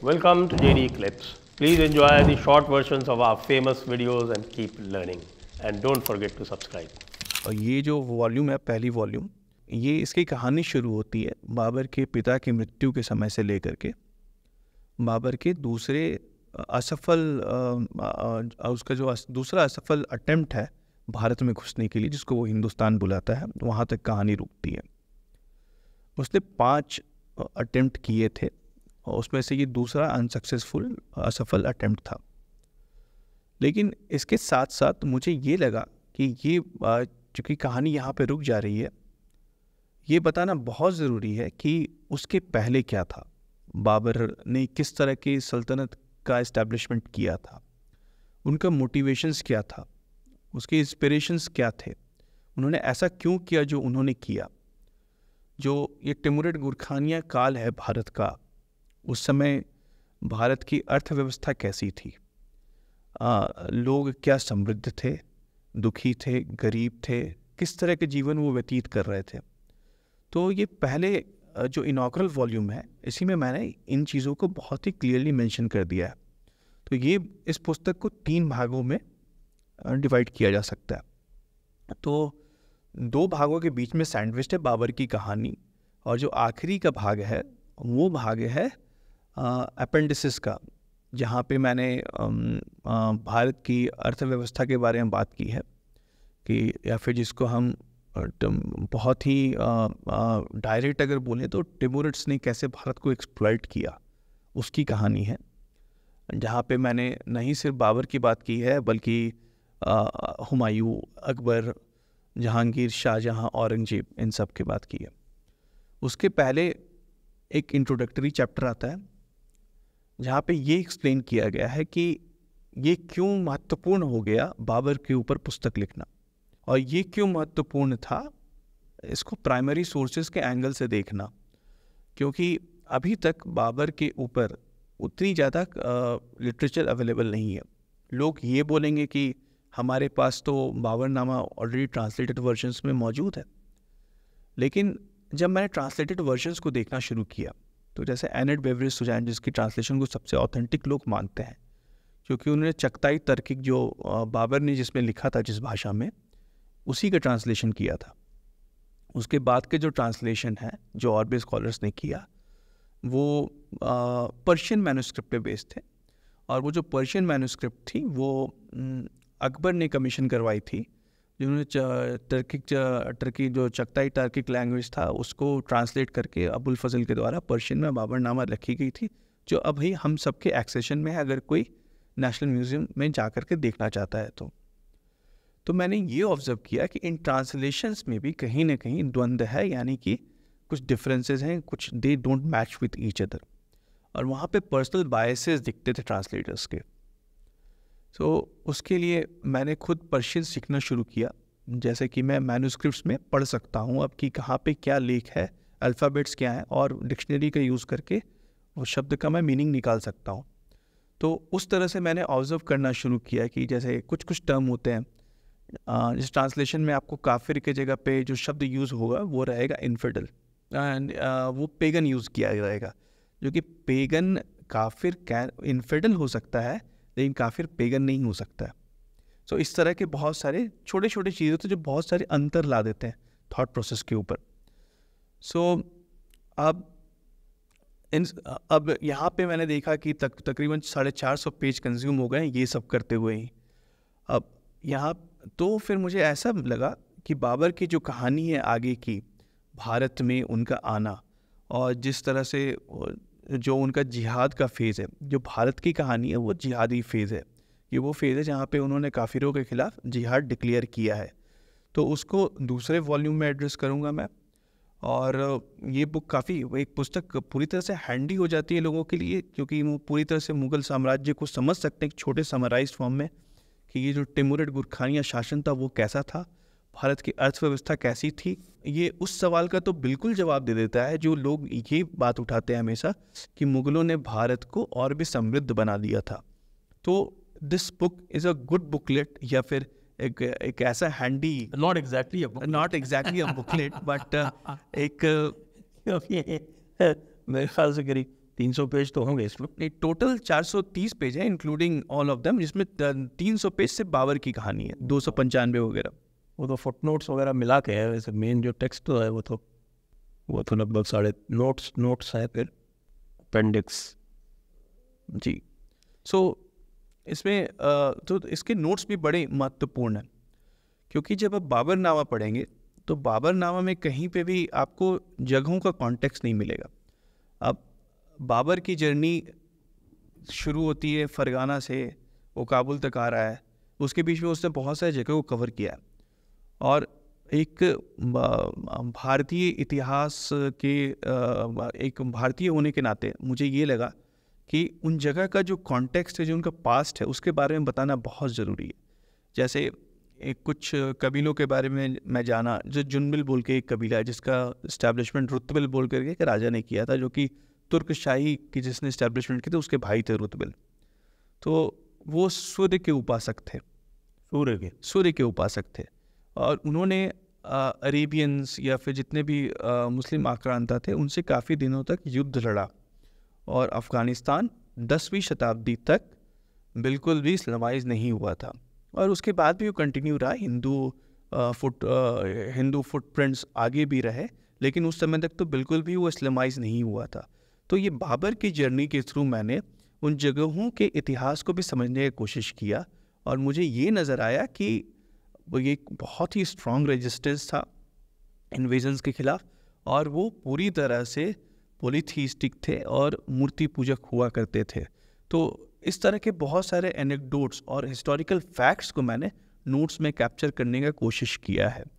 welcome to JD Clips. Please enjoy the short versions of our famous videos and keep learning. And don't forget to subscribe. और ये जो volume है पहली volume ये इसकी कहानी शुरू होती है बाबर के पिता की मृत्यु के समय से लेकर के बाबर के दूसरे असफल उसका जो दूसरा असफल अटेम्प्ट है भारत में घुसने के लिए जिसको वो हिंदुस्तान बुलाता है वहाँ तक कहानी रुकती है उसने पांच अटेम्प्ट किए थे और उसमें से ये दूसरा अनसक्सेसफुल असफल अटैम्प्ट था लेकिन इसके साथ साथ मुझे ये लगा कि ये चूँकि कहानी यहाँ पे रुक जा रही है ये बताना बहुत ज़रूरी है कि उसके पहले क्या था बाबर ने किस तरह की सल्तनत का इस्टेब्लिशमेंट किया था उनका मोटिवेशंस क्या था उसके इंस्पिरेशंस क्या थे उन्होंने ऐसा क्यों किया जो उन्होंने किया जो ये टिमुरेट गुरखानिया काल है भारत का उस समय भारत की अर्थव्यवस्था कैसी थी आ, लोग क्या समृद्ध थे दुखी थे गरीब थे किस तरह के जीवन वो व्यतीत कर रहे थे तो ये पहले जो इनाक्रल वॉल्यूम है इसी में मैंने इन चीज़ों को बहुत ही क्लियरली मेंशन कर दिया है तो ये इस पुस्तक को तीन भागों में डिवाइड किया जा सकता है तो दो भागों के बीच में सैंडविच है बाबर की कहानी और जो आखिरी का भाग है वो भाग है अपेंडिसिस का जहाँ पे मैंने भारत की अर्थव्यवस्था के बारे में बात की है कि या फिर जिसको हम बहुत ही डायरेक्ट अगर बोलें तो टिमोरट्स ने कैसे भारत को एक्सप्लॉयट किया उसकी कहानी है जहाँ पे मैंने नहीं सिर्फ बाबर की बात की है बल्कि हुमायूं अकबर जहांगीर शाहजहाँ औरंगजेब इन सब की बात की है उसके पहले एक इंट्रोडक्टरी चैप्टर आता है जहाँ पे ये एक्सप्लेन किया गया है कि ये क्यों महत्वपूर्ण हो गया बाबर के ऊपर पुस्तक लिखना और ये क्यों महत्वपूर्ण था इसको प्राइमरी सोर्सेज के एंगल से देखना क्योंकि अभी तक बाबर के ऊपर उतनी ज़्यादा लिटरेचर अवेलेबल नहीं है लोग ये बोलेंगे कि हमारे पास तो बाबरनामा ऑलरेडी ट्रांसलेटेड वर्जन्स में मौजूद है लेकिन जब मैंने ट्रांसलेटेड वर्जन्स को देखना शुरू किया तो जैसे एनड बेवरेज सुजैन जिसकी ट्रांसलेशन को सबसे ऑथेंटिक लोग मानते हैं क्योंकि उन्होंने चकताई तर्किक जो बाबर ने जिसमें लिखा था जिस भाषा में उसी का ट्रांसलेशन किया था उसके बाद के जो ट्रांसलेशन है जो और भी स्कॉलर्स ने किया वो पर्शियन मैनुस्क्रिप्ट पे बेस्ड थे और वो जो पर्शियन मैनुस्क्रिप्ट थी वो अकबर ने कमीशन करवाई थी जिन्होंने टर्किक टर्की जो चकताई टर्किक लैंग्वेज था उसको ट्रांसलेट करके अबुल फजल के द्वारा पर्शियन में बाबरनामा रखी गई थी जो अभी हम सबके एक्सेशन में है अगर कोई नेशनल म्यूज़ियम में जा कर के देखना चाहता है तो तो मैंने ये ऑब्ज़र्व किया कि इन ट्रांसलेशंस में भी कहीं ना कहीं द्वंद्व है यानी कि कुछ डिफरेंसेस हैं कुछ they don't match with each other और वहाँ पे पर्सनल बायसेस दिखते थे ट्रांसलेटर्स के तो उसके लिए मैंने खुद पर्शियन सीखना शुरू किया जैसे कि मैं मैनुस्क्रिप्ट में पढ़ सकता हूँ अब कि कहाँ पर क्या लेख है अल्फ़ाबेट्स क्या हैं और डिक्शनरी का यूज़ करके उस शब्द का मैं मीनिंग निकाल सकता हूँ तो उस तरह से मैंने ऑब्ज़र्व करना शुरू किया कि जैसे कुछ कुछ टर्म होते हैं जिस ट्रांसलेशन में आपको काफिर के जगह पे जो शब्द यूज़ होगा वो रहेगा इनफिडल एंड वो पेगन यूज़ किया जाएगा जो कि पेगन काफिर कैन इनफिडल हो सकता है लेकिन तो काफिर पेगन नहीं हो सकता है सो so, इस तरह के बहुत सारे छोटे छोटे चीज़ होते हैं जो बहुत सारे अंतर ला देते हैं थॉट प्रोसेस के ऊपर सो so, अब इन अब यहाँ पे मैंने देखा कि तक तकरीबन साढ़े चार सौ पेज कंज्यूम हो गए ये सब करते हुए ही अब यहाँ तो फिर मुझे ऐसा लगा कि बाबर की जो कहानी है आगे की भारत में उनका आना और जिस तरह से जो उनका जिहाद का फेज़ है जो भारत की कहानी है वो जिहादी फेज़ है ये वो फेज़ है जहाँ पे उन्होंने काफिरों के ख़िलाफ़ जिहाद डिक्लेयर किया है तो उसको दूसरे वॉल्यूम में एड्रेस करूँगा मैं और ये बुक काफ़ी एक पुस्तक पूरी तरह से हैंडी हो जाती है लोगों के लिए क्योंकि वो पूरी तरह से मुग़ल साम्राज्य को समझ सकते हैं एक छोटे समराइज फॉर्म में कि ये जो टिमुरड गुरखानिया शासन था वो कैसा था भारत की अर्थव्यवस्था कैसी थी ये उस सवाल का तो बिल्कुल जवाब दे देता है जो लोग ये बात उठाते हैं हमेशा कि मुगलों ने भारत को और भी समृद्ध बना दिया था तो this book is a good booklet या फिर एक एक ऐसा handy not exactly not exactly booklet but एक मेरे ख्याल से करीब तीन सौ पेज तो होंगे इसमें नहीं टोटल चार सौ तीस पेज है इंक्लूडिंग ऑल ऑफ देम जिसमें uh, तीन सौ पेज से बाबर की कहानी है दो सौ पंचानवे वगैरह वो तो फुट नोट्स वगैरह मिला के है वैसे मेन जो टेक्स्ट तो है वो तो वो तो लगभग साढ़े नोट्स नोट्स है फिर अपेंडिक्स जी सो so, इसमें तो इसके नोट्स भी बड़े महत्वपूर्ण हैं क्योंकि जब आप बाबरनामा पढ़ेंगे तो बाबरनामा में कहीं पे भी आपको जगहों का कॉन्टेक्स्ट नहीं मिलेगा अब बाबर की जर्नी शुरू होती है फरगाना से वो काबुल तक आ रहा है उसके बीच में उसने बहुत सारी जगह को कवर किया है और एक भारतीय इतिहास के एक भारतीय होने के नाते मुझे ये लगा कि उन जगह का जो कॉन्टेक्स्ट है जो उनका पास्ट है उसके बारे में बताना बहुत ज़रूरी है जैसे एक कुछ कबीलों के बारे में मैं जाना जो जुनबिल बोल के एक कबीला है जिसका इस्टेब्लिशमेंट रुतबिल बोल करके एक राजा ने किया था जो कि तुर्क शाही की जिसने इस्टेब्लिशमेंट की थी उसके भाई थे रुतबिल तो वो सूर्य के उपासक थे सूर्य के सूर्य के उपासक थे और उन्होंने अरेबियंस या फिर जितने भी मुस्लिम आक्रांता थे उनसे काफ़ी दिनों तक युद्ध लड़ा और अफ़गानिस्तान दसवीं शताब्दी तक बिल्कुल भी इस्लामाइज नहीं हुआ था और उसके बाद भी वो कंटिन्यू रहा हिंदू फुट हिंदू फुटप्रिंट्स आगे भी रहे लेकिन उस समय तक तो बिल्कुल भी वो इस्लामाइज नहीं हुआ था तो ये बाबर की जर्नी के थ्रू मैंने उन जगहों के इतिहास को भी समझने की कोशिश किया और मुझे ये नज़र आया कि वो ये बहुत ही स्ट्रॉन्ग रेजिस्टेंस था इन्वेजन्स के खिलाफ और वो पूरी तरह से पोलिथीस्टिक थे और मूर्ति पूजक हुआ करते थे तो इस तरह के बहुत सारे एनेक्डोट्स और हिस्टोरिकल फैक्ट्स को मैंने नोट्स में कैप्चर करने का कोशिश किया है